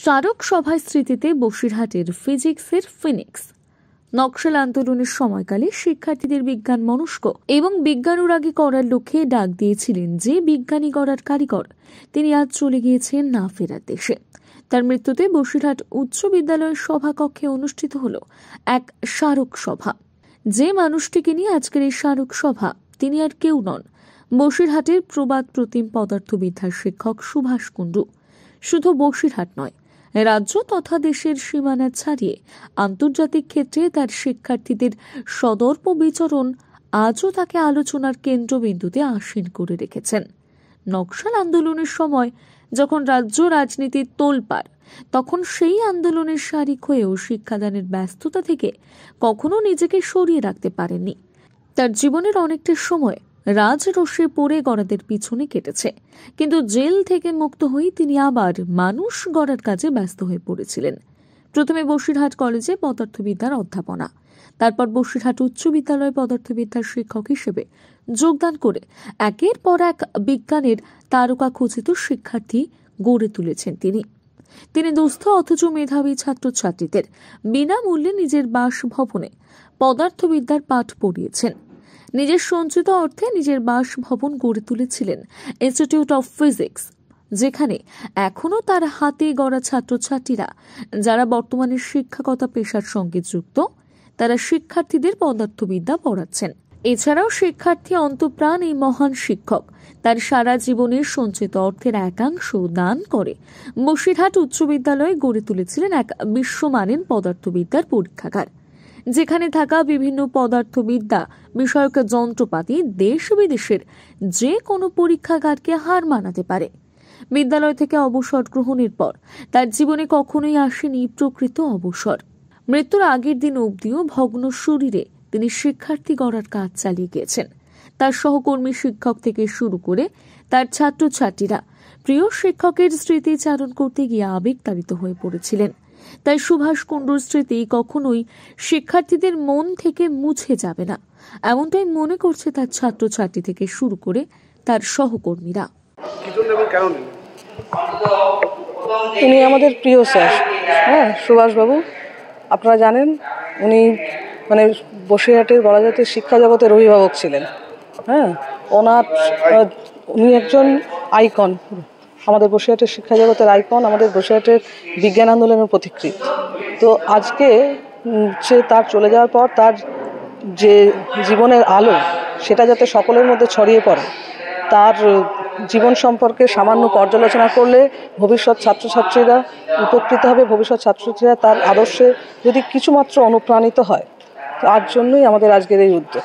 স্মারক সভায় স্মৃতিতে বসিরহাটের ফিজিক্সের ফিনিক্স নকশাল আন্দোলনের সময়কালে শিক্ষার্থীদের বিজ্ঞান মনস্ক এবং বিজ্ঞানুরাগী করার লক্ষ্যে ডাক দিয়েছিলেন যে বিজ্ঞানী গড়ার কারিগর তিনি আজ চলে গিয়েছেন না ফেরার দেশে তার মৃত্যুতে বসিরহাট উচ্চ বিদ্যালয়ের সভাকক্ষে অনুষ্ঠিত হল এক স্মারক সভা যে মানুষটিকে নিয়ে আজকের এই স্মারক সভা তিনি আর কেউ নন বসিরহাটের প্রবাদ প্রতিম পদার্থবিদ্যার শিক্ষক সুভাষ কুণ্ডু শুধু বসিরহাট নয় রাজ্য তথা দেশের সীমানা ছাড়িয়ে আন্তর্জাতিক ক্ষেত্রে তার শিক্ষার্থীদের সদর্প বিচরণ আজও তাকে আলোচনার কেন্দ্রবিন্দুতে আসীন করে রেখেছেন নকশাল আন্দোলনের সময় যখন রাজ্য রাজনীতির তোলপাড় তখন সেই আন্দোলনের শারিক হয়েও শিক্ষাদানের ব্যস্ততা থেকে কখনো নিজেকে সরিয়ে রাখতে পারেননি তার জীবনের অনেকটা সময় রাজরোষে পড়ে গড়াদের পিছনে কেটেছে কিন্তু জেল থেকে মুক্ত হয়ে তিনি আবার মানুষ গড়ার কাজে ব্যস্ত হয়ে পড়েছিলেন প্রথমে বসিরহাট কলেজে পদার্থবিদ্যার অধ্যাপনা তারপর বসিরহাট উচ্চ বিদ্যালয়ে পদার্থবিদ্যার শিক্ষক হিসেবে যোগদান করে একের পর এক বিজ্ঞানের তারকা খচিত শিক্ষার্থী গড়ে তুলেছেন তিনি তিনি দুস্থ অথচ মেধাবী ছাত্রছাত্রীদের বিনামূল্যে নিজের বাসভবনে পদার্থবিদ্যার পাঠ পড়িয়েছেন নিজের সঞ্চিত অর্থে নিজের বাসভবন গড়ে তুলেছিলেন ইনস্টিটিউট অফ ফিজিক্স যেখানে এখনও তার হাতে গড়া ছাত্রছাত্রীরা যারা বর্তমানে শিক্ষকতা পেশার সঙ্গে যুক্ত তারা শিক্ষার্থীদের পদার্থবিদ্যা পড়াচ্ছেন এছাড়াও শিক্ষার্থী অন্তপ্রাণ এই মহান শিক্ষক তার সারা জীবনের সঞ্চিত অর্থের একাংশ দান করে বসিরহাট উচ্চ বিদ্যালয়ে গড়ে তুলেছিলেন এক বিশ্বমানের পদার্থবিদ্যার পরীক্ষাগার যেখানে থাকা বিভিন্ন পদার্থবিদ্যা বিষয়ক যন্ত্রপাতি দেশ বিদেশের যে কোনো পরীক্ষাগারকে হার মানাতে পারে বিদ্যালয় থেকে অবসর গ্রহণের পর তার জীবনে কখনোই আসেনি প্রকৃত অবসর মৃত্যুর আগের দিন অবধিও ভগ্ন শরীরে তিনি শিক্ষার্থী গড়ার কাজ চালিয়ে গিয়েছেন তার সহকর্মী শিক্ষক থেকে শুরু করে তার ছাত্রছাত্রীরা প্রিয় শিক্ষকের স্মৃতিচারণ করতে গিয়ে আবেগতাড়িত হয়ে পড়েছিলেন তাই সুভাষ কুণ্ডুর স্মৃতি কখনোই শিক্ষার্থীদের মন থেকে মুছে যাবে না এমনটাই মনে করছে তার ছাত্রছাত্রী থেকে শুরু করে তার সহকর্মীরা উনি আমাদের প্রিয় স্যার হ্যাঁ সুভাষবাবু আপনারা জানেন উনি মানে বসিরহাটের বলা যেতে শিক্ষা জগতের অভিভাবক ছিলেন হ্যাঁ ওনার উনি একজন আইকন আমাদের বসিরহাটের শিক্ষা জগতের আইকন আমাদের বসিরহাটের বিজ্ঞান আন্দোলনের পথিকৃৎ তো আজকে সে তার চলে যাওয়ার পর তার যে জীবনের আলো সেটা যাতে সকলের মধ্যে ছড়িয়ে পড়ে তার জীবন সম্পর্কে সামান্য পর্যালোচনা করলে ভবিষ্যৎ ছাত্রছাত্রীরা উপকৃত হবে ভবিষ্যৎ ছাত্রছাত্রীরা তার আদর্শে যদি কিছুমাত্র অনুপ্রাণিত হয় তার জন্যই আমাদের আজকের এই উদ্যোগ